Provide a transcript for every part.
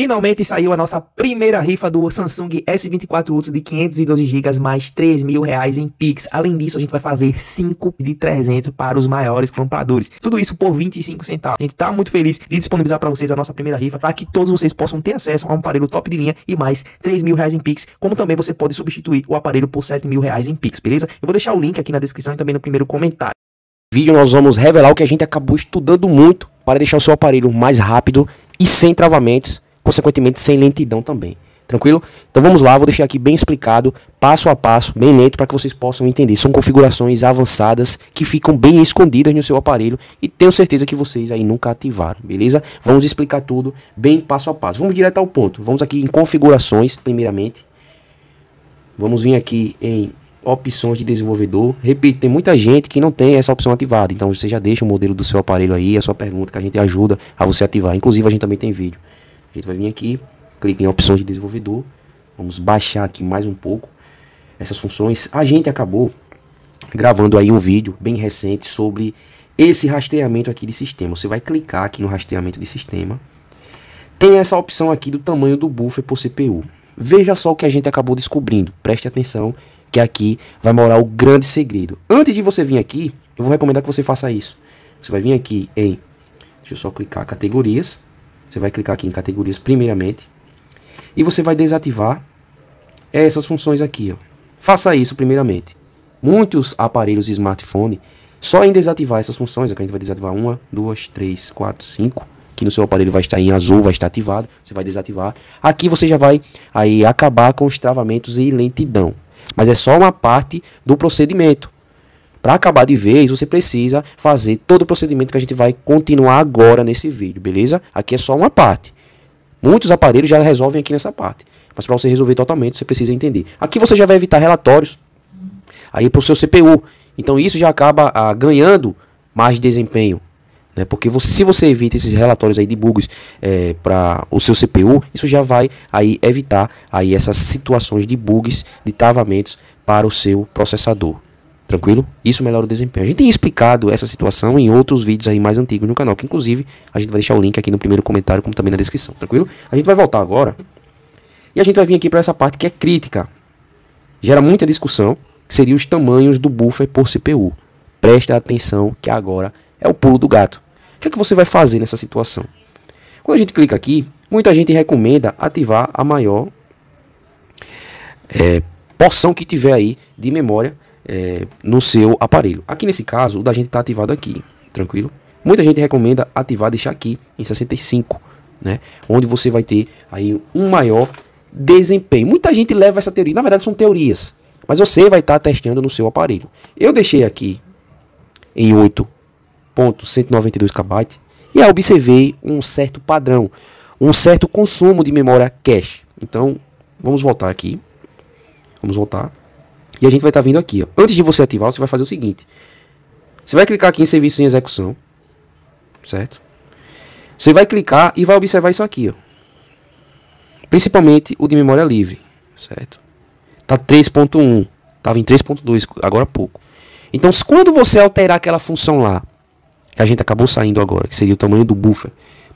Finalmente saiu a nossa primeira rifa do Samsung S24 Ultra de 512 GB mais 3 mil reais em Pix. Além disso, a gente vai fazer 5 de 300 para os maiores compradores. Tudo isso por 25 centavos. A gente está muito feliz de disponibilizar para vocês a nossa primeira rifa para que todos vocês possam ter acesso a um aparelho top de linha e mais 3 mil reais em Pix. Como também você pode substituir o aparelho por 7 mil reais em Pix, beleza? Eu vou deixar o link aqui na descrição e também no primeiro comentário. No vídeo nós vamos revelar o que a gente acabou estudando muito para deixar o seu aparelho mais rápido e sem travamentos consequentemente sem lentidão também. Tranquilo? Então vamos lá, vou deixar aqui bem explicado, passo a passo, bem lento, para que vocês possam entender. São configurações avançadas que ficam bem escondidas no seu aparelho e tenho certeza que vocês aí nunca ativaram, beleza? Vamos explicar tudo bem passo a passo. Vamos direto ao ponto. Vamos aqui em configurações, primeiramente. Vamos vir aqui em opções de desenvolvedor. Repito, tem muita gente que não tem essa opção ativada, então você já deixa o modelo do seu aparelho aí, é a sua pergunta que a gente ajuda a você ativar. Inclusive a gente também tem vídeo. A gente vai vir aqui, clica em opções de desenvolvedor. Vamos baixar aqui mais um pouco essas funções. A gente acabou gravando aí um vídeo bem recente sobre esse rastreamento aqui de sistema. Você vai clicar aqui no rastreamento de sistema. Tem essa opção aqui do tamanho do buffer por CPU. Veja só o que a gente acabou descobrindo. Preste atenção que aqui vai morar o grande segredo. Antes de você vir aqui, eu vou recomendar que você faça isso. Você vai vir aqui em, deixa eu só clicar, categorias. Você vai clicar aqui em categorias primeiramente. E você vai desativar essas funções aqui. Ó. Faça isso primeiramente. Muitos aparelhos smartphone, só em desativar essas funções, aqui a gente vai desativar uma, duas, três, quatro, cinco, que no seu aparelho vai estar em azul, vai estar ativado, você vai desativar. Aqui você já vai aí acabar com os travamentos e lentidão. Mas é só uma parte do procedimento. Para acabar de vez, você precisa fazer todo o procedimento que a gente vai continuar agora nesse vídeo, beleza? Aqui é só uma parte. Muitos aparelhos já resolvem aqui nessa parte. Mas para você resolver totalmente, você precisa entender. Aqui você já vai evitar relatórios aí para o seu CPU. Então isso já acaba ah, ganhando mais desempenho. Né? Porque você, se você evita esses relatórios aí de bugs é, para o seu CPU, isso já vai aí evitar aí essas situações de bugs, de travamentos para o seu processador. Tranquilo? Isso melhora o desempenho. A gente tem explicado essa situação em outros vídeos aí mais antigos no canal, que inclusive a gente vai deixar o link aqui no primeiro comentário, como também na descrição, tranquilo? A gente vai voltar agora e a gente vai vir aqui para essa parte que é crítica. Gera muita discussão, que seria os tamanhos do buffer por CPU. Preste atenção que agora é o pulo do gato. O que é que você vai fazer nessa situação? Quando a gente clica aqui, muita gente recomenda ativar a maior é, porção que tiver aí de memória é, no seu aparelho. Aqui nesse caso, o da gente está ativado aqui, tranquilo? Muita gente recomenda ativar, deixar aqui em 65, né? Onde você vai ter aí um maior desempenho. Muita gente leva essa teoria, na verdade são teorias, mas você vai estar tá testando no seu aparelho. Eu deixei aqui em 8.192 KB e aí observei um certo padrão, um certo consumo de memória cache. Então, vamos voltar aqui. Vamos voltar. E a gente vai estar tá vindo aqui. Ó. Antes de você ativar, você vai fazer o seguinte. Você vai clicar aqui em serviços em execução. Certo? Você vai clicar e vai observar isso aqui. Ó. Principalmente o de memória livre. Certo? Tá 3.1. Estava em 3.2 agora há pouco. Então, quando você alterar aquela função lá, que a gente acabou saindo agora, que seria o tamanho do buffer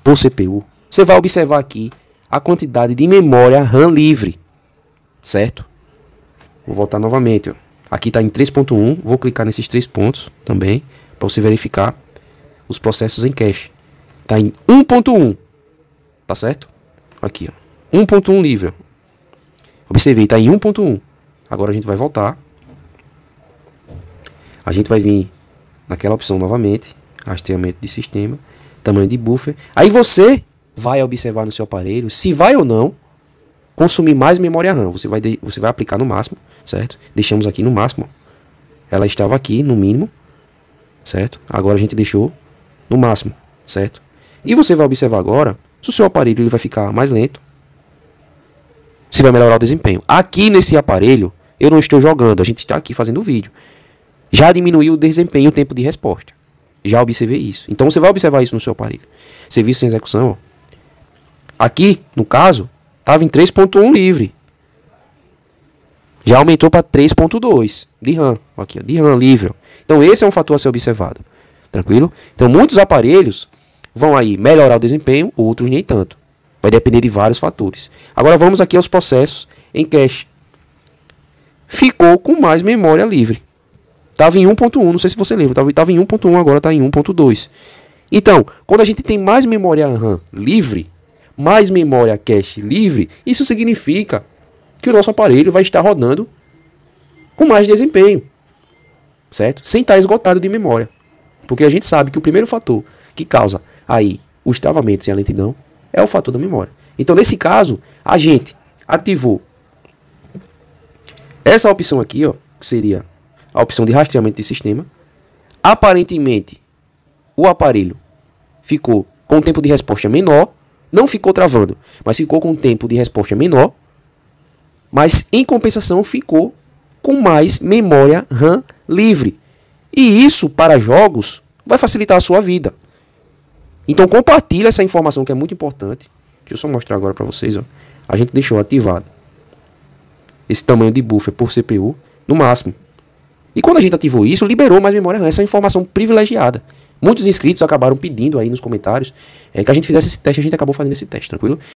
por CPU, você vai observar aqui a quantidade de memória RAM livre, certo? Vou voltar novamente. Ó. Aqui está em 3.1. Vou clicar nesses três pontos também para você verificar os processos em cache. Está em 1.1. Tá certo? Aqui, 1.1 livre. Observei, está em 1.1. Agora a gente vai voltar. A gente vai vir naquela opção novamente. Rastreamento de sistema. Tamanho de buffer. Aí você vai observar no seu aparelho se vai ou não consumir mais memória RAM. Você vai, de, você vai aplicar no máximo, certo? Deixamos aqui no máximo. Ela estava aqui no mínimo, certo? Agora a gente deixou no máximo, certo? E você vai observar agora se o seu aparelho ele vai ficar mais lento, se vai melhorar o desempenho. Aqui nesse aparelho, eu não estou jogando, a gente está aqui fazendo o vídeo. Já diminuiu o desempenho o tempo de resposta. Já observei isso. Então você vai observar isso no seu aparelho. Serviço sem execução, ó. Aqui, no caso, Tava em 3.1 livre. Já aumentou para 3.2 de RAM. Aqui, de RAM livre. Então esse é um fator a ser observado. Tranquilo? Então muitos aparelhos vão aí melhorar o desempenho, outros nem tanto. Vai depender de vários fatores. Agora vamos aqui aos processos em cache. Ficou com mais memória livre. Estava em 1.1, não sei se você lembra. Estava em 1.1, agora está em 1.2. Então, quando a gente tem mais memória RAM livre, mais memória cache livre, isso significa que o nosso aparelho vai estar rodando com mais desempenho, certo? Sem estar esgotado de memória. Porque a gente sabe que o primeiro fator que causa aí os travamentos e a lentidão é o fator da memória. Então, nesse caso, a gente ativou essa opção aqui, ó, que seria a opção de rastreamento de sistema. Aparentemente, o aparelho ficou com um tempo de resposta menor, não ficou travando, mas ficou com um tempo de resposta menor, mas em compensação ficou com mais memória RAM livre. E isso para jogos vai facilitar a sua vida. Então compartilha essa informação que é muito importante. Deixa eu só mostrar agora para vocês, ó. A gente deixou ativado esse tamanho de buffer por CPU no máximo. E quando a gente ativou isso, liberou mais memória RAM, essa é informação privilegiada. Muitos inscritos acabaram pedindo aí nos comentários é, que a gente fizesse esse teste, a gente acabou fazendo esse teste, tranquilo?